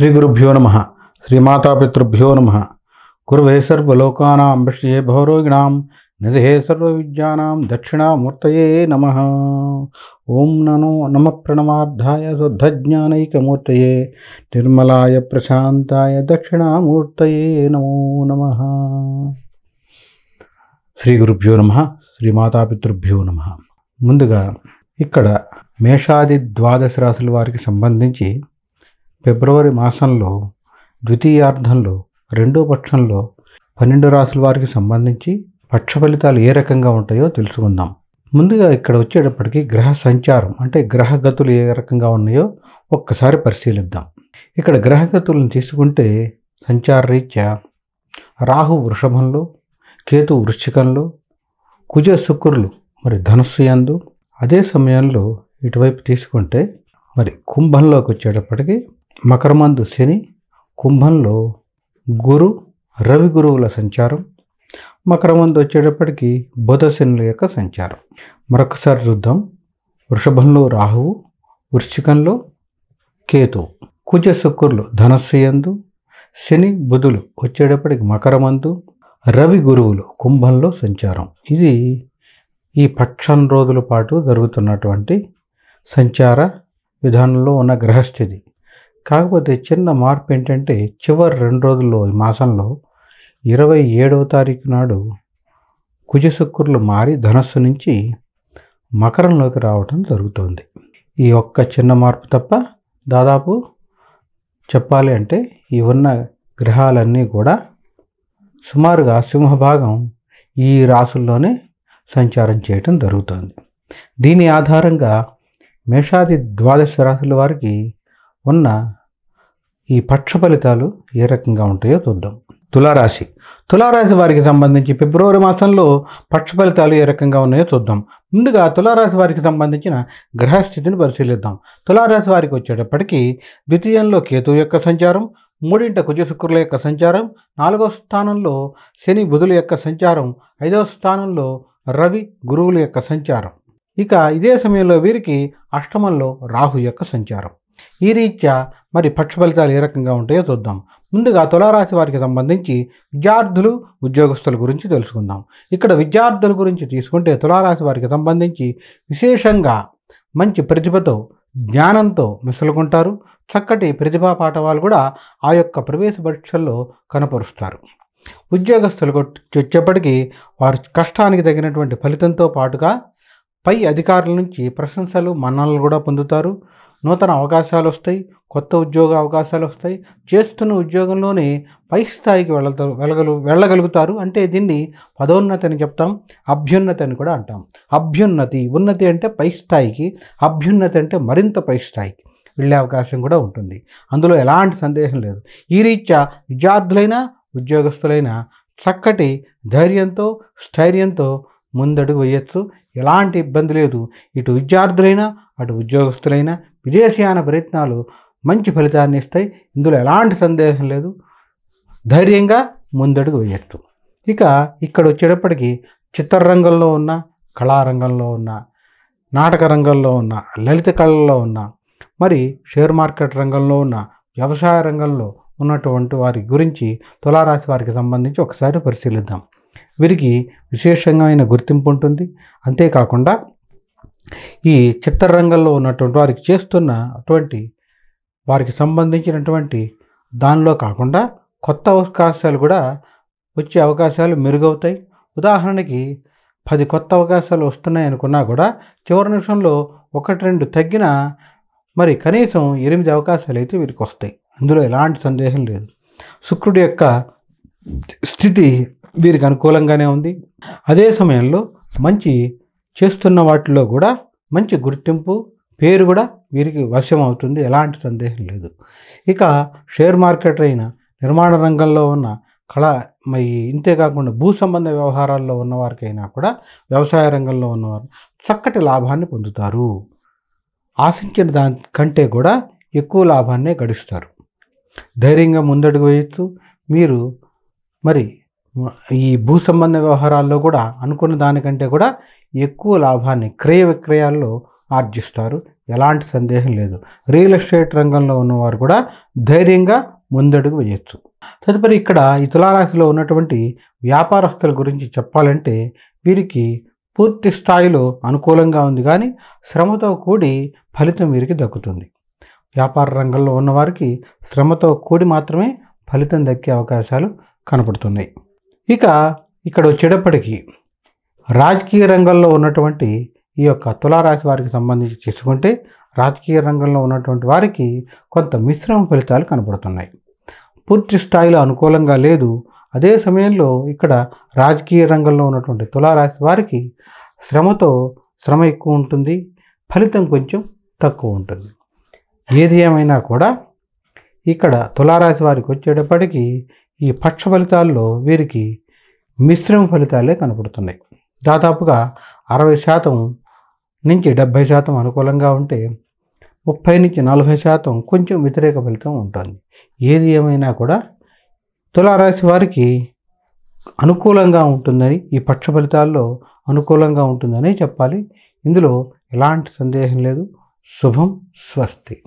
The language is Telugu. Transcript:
శ్రీ గురుభ్యో నమ శ్రీమాతాపితృభ్యో నమ గురువే సర్వలోకానాం విషయే భౌరోగిణాం నిధే సర్వవిద్యానాం దక్షిణామూర్తయే నమ ఓం నమో నమ ప్రణమార్థాయ శుద్ధజ్ఞానైకమూర్తయే నిర్మలాయ ప్రశాంతాయ దక్షిణామూర్తయే నమో నమ శ్రీ గురుభ్యో నమ శ్రీమాతాపితృభ్యో నమ ముందుగా ఇక్కడ మేషాది ద్వాదశ రాశుల వారికి సంబంధించి ఫిబ్రవరి మాసంలో ద్వితీయార్థంలో రెండో పక్షంలో పన్నెండు రాసుల వారికి సంబంధించి పక్ష ఫలితాలు ఏ రకంగా ఉంటాయో తెలుసుకుందాం ముందుగా ఇక్కడ వచ్చేటప్పటికి గ్రహ సంచారం అంటే గ్రహగతులు ఏ రకంగా ఉన్నాయో ఒక్కసారి పరిశీలిద్దాం ఇక్కడ గ్రహగతులను తీసుకుంటే సంచార రీత్యా రాహు వృషభంలో కేతు వృశ్చికంలో కుజ శుక్రులు మరి ధనుస్సు యందు అదే సమయంలో ఇటువైపు తీసుకుంటే మరి కుంభంలోకి వచ్చేటప్పటికి మకరమందు శని కుంభంలో గురు రవి గురువుల సంచారం మకరమందు వచ్చేటప్పటికి బుధ శనుల యొక్క సంచారం మరొకసారి చూద్దాం వృషభంలో రాహువు వృశ్చికంలో కేతు కుజ శుక్రులు ధనస్సు ఎందు శని బుధులు వచ్చేటప్పటికి మకరమందు రవి గురువులు కుంభంలో సంచారం ఇది ఈ పక్షం రోజుల పాటు జరుగుతున్నటువంటి సంచార విధానంలో ఉన్న గ్రహస్థితి కాకపోతే చిన్న మార్పు ఏంటంటే చివరి రెండు రోజుల్లో ఈ మాసంలో ఇరవై ఏడవ తారీఖు నాడు కుజశుక్రులు మారి ధనస్సు నుంచి మకరంలోకి రావటం జరుగుతోంది ఈ ఒక్క చిన్న మార్పు తప్ప దాదాపు చెప్పాలి అంటే ఈ ఉన్న గ్రహాలన్నీ కూడా సుమారుగా సింహభాగం ఈ రాసుల్లోనే సంచారం చేయటం జరుగుతుంది దీని ఆధారంగా మేషాది ద్వాదశ రాశుల వారికి ఉన్న ఈ పక్ష ఫలితాలు ఏ రకంగా ఉంటాయో చూద్దాం తులారాశి తులారాశి వారికి సంబంధించి ఫిబ్రవరి మాసంలో పక్ష ఫలితాలు ఏ రకంగా ఉన్నాయో చూద్దాం ముందుగా తులారాశి వారికి సంబంధించిన గ్రహస్థితిని పరిశీలిద్దాం తులారాశి వారికి వచ్చేటప్పటికీ ద్వితీయంలో కేతు యొక్క సంచారం మూడింట కుజ శుక్రుల యొక్క సంచారం నాలుగో స్థానంలో శని బుధుల యొక్క సంచారం ఐదవ స్థానంలో రవి గురువుల యొక్క సంచారం ఇక ఇదే సమయంలో వీరికి అష్టమంలో రాహు యొక్క సంచారం ఈ రీత్యా మరి పక్ష ఫలితాలు ఏ రకంగా ఉంటాయో చూద్దాం ముందుగా తులారాశి వారికి సంబంధించి విద్యార్థులు ఉద్యోగస్తుల గురించి తెలుసుకుందాం ఇక్కడ విద్యార్థుల గురించి తీసుకుంటే తులారాశి వారికి సంబంధించి విశేషంగా మంచి ప్రతిభతో జ్ఞానంతో మిసులుకుంటారు చక్కటి ప్రతిభా పాఠవాలు కూడా ఆ యొక్క ప్రవేశ పరీక్షల్లో కనపరుస్తారు ఉద్యోగస్తులకు వచ్చేప్పటికీ వారి కష్టానికి తగినటువంటి ఫలితంతో పాటుగా పై అధికారుల నుంచి ప్రశంసలు మన్ననలు కూడా పొందుతారు నూతన అవకాశాలు వస్తాయి కొత్త ఉద్యోగ అవకాశాలు వస్తాయి చేస్తున్న ఉద్యోగంలోనే పై స్థాయికి వెళ్ళ వెళ్ళగలు వెళ్ళగలుగుతారు అంటే దీన్ని పదోన్నతి అని చెప్తాం అభ్యున్నతి అని కూడా అంటాం అభ్యున్నతి ఉన్నతి అంటే పై స్థాయికి అభ్యున్నతి అంటే మరింత పై స్థాయికి వెళ్ళే అవకాశం కూడా ఉంటుంది అందులో ఎలాంటి సందేహం లేదు ఈ రీత్యా విద్యార్థులైన ఉద్యోగస్తులైన చక్కటి ధైర్యంతో స్థైర్యంతో ముందడుగు వేయచ్చు ఎలాంటి ఇబ్బంది లేదు ఇటు విద్యార్థులైనా అటు ఉద్యోగస్తులైనా విదేశీయాన ప్రయత్నాలు మంచి ఫలితాన్ని ఇస్తాయి ఇందులో ఎలాంటి సందేహం లేదు ధైర్యంగా ముందడుగు వేయొచ్చు ఇక ఇక్కడ వచ్చేటప్పటికి చిత్రరంగంలో ఉన్న కళారంగంలో ఉన్న నాటక రంగంలో ఉన్న లలిత కళల్లో ఉన్న మరి షేర్ మార్కెట్ రంగంలో ఉన్న వ్యవసాయ రంగంలో ఉన్నటువంటి వారి గురించి తులారాశి వారికి సంబంధించి ఒకసారి పరిశీలిద్దాం వీరికి విశేషమైన గుర్తింపు ఉంటుంది అంతేకాకుండా ఈ చిత్రరంగంలో ఉన్నటువంటి వారికి చేస్తున్న అటువంటి వారికి సంబంధించినటువంటి దానిలో కాకుండా కొత్త అవకాశాలు కూడా వచ్చే అవకాశాలు మెరుగవుతాయి ఉదాహరణకి పది కొత్త అవకాశాలు వస్తున్నాయి అనుకున్నా కూడా చివరి నిమిషంలో ఒకటి రెండు తగ్గిన మరి కనీసం ఎనిమిది అవకాశాలు అయితే వీరికి వస్తాయి అందులో ఎలాంటి సందేహం లేదు శుక్రుడి యొక్క స్థితి వీరికి అనుకూలంగానే ఉంది అదే సమయంలో మంచి చేస్తున్న వాటిలో కూడా మంచి గుర్తింపు పేరు కూడా వీరికి వశం అవుతుంది ఎలాంటి సందేహం లేదు ఇక షేర్ మార్కెట్ అయిన నిర్మాణ రంగంలో ఉన్న కళ మరి ఇంతేకాకుండా భూ సంబంధ వ్యవహారాల్లో ఉన్నవారికైనా కూడా వ్యవసాయ రంగంలో ఉన్నవారు చక్కటి లాభాన్ని పొందుతారు ఆశించిన దాని కంటే కూడా ఎక్కువ లాభాన్నే గడిస్తారు ధైర్యంగా ముందడుగు వేస్తూ మీరు మరి ఈ భూ సంబంధ వ్యవహారాల్లో కూడా అనుకున్న దానికంటే కూడా ఎక్కువ లాభాన్ని క్రయ విక్రయాల్లో ఆర్జిస్తారు ఎలాంటి సందేహం లేదు రియల్ ఎస్టేట్ రంగంలో ఉన్నవారు కూడా ధైర్యంగా ముందడుగు వేయచ్చు తదుపరి ఇక్కడ ఈ తులారాశిలో ఉన్నటువంటి వ్యాపారస్తుల గురించి చెప్పాలంటే వీరికి పూర్తి స్థాయిలో అనుకూలంగా ఉంది కానీ శ్రమతో కూడి ఫలితం వీరికి దక్కుతుంది వ్యాపార రంగంలో ఉన్నవారికి శ్రమతో కూడి మాత్రమే ఫలితం దక్కే అవకాశాలు కనపడుతున్నాయి ఇక ఇక్కడ వచ్చేటప్పటికి రాజకీయ రంగంలో ఉన్నటువంటి ఈ యొక్క తులారాశి వారికి సంబంధించి చేసుకుంటే రాజకీయ రంగంలో ఉన్నటువంటి వారికి కొంత మిశ్రమ ఫలితాలు కనబడుతున్నాయి పూర్తి స్థాయిలో అనుకూలంగా లేదు అదే సమయంలో ఇక్కడ రాజకీయ రంగంలో ఉన్నటువంటి తులారాశి వారికి శ్రమతో శ్రమ ఎక్కువ ఉంటుంది ఫలితం కొంచెం తక్కువ ఉంటుంది ఏది ఏమైనా కూడా ఇక్కడ తులారాశి వారికి వచ్చేటప్పటికి ఈ పక్ష ఫలితాల్లో వీరికి మిశ్రమ ఫలితాలే కనపడుతున్నాయి దాదాపుగా అరవై శాతం నుంచి డెబ్భై శాతం అనుకూలంగా ఉంటే ముప్పై నుంచి నలభై శాతం కొంచెం వ్యతిరేక ఫలితం ఉంటుంది ఏది ఏమైనా కూడా తులారాశి వారికి అనుకూలంగా ఉంటుందని ఈ పక్ష ఫలితాల్లో అనుకూలంగా ఉంటుందని చెప్పాలి ఇందులో ఎలాంటి సందేహం లేదు శుభం స్వస్తి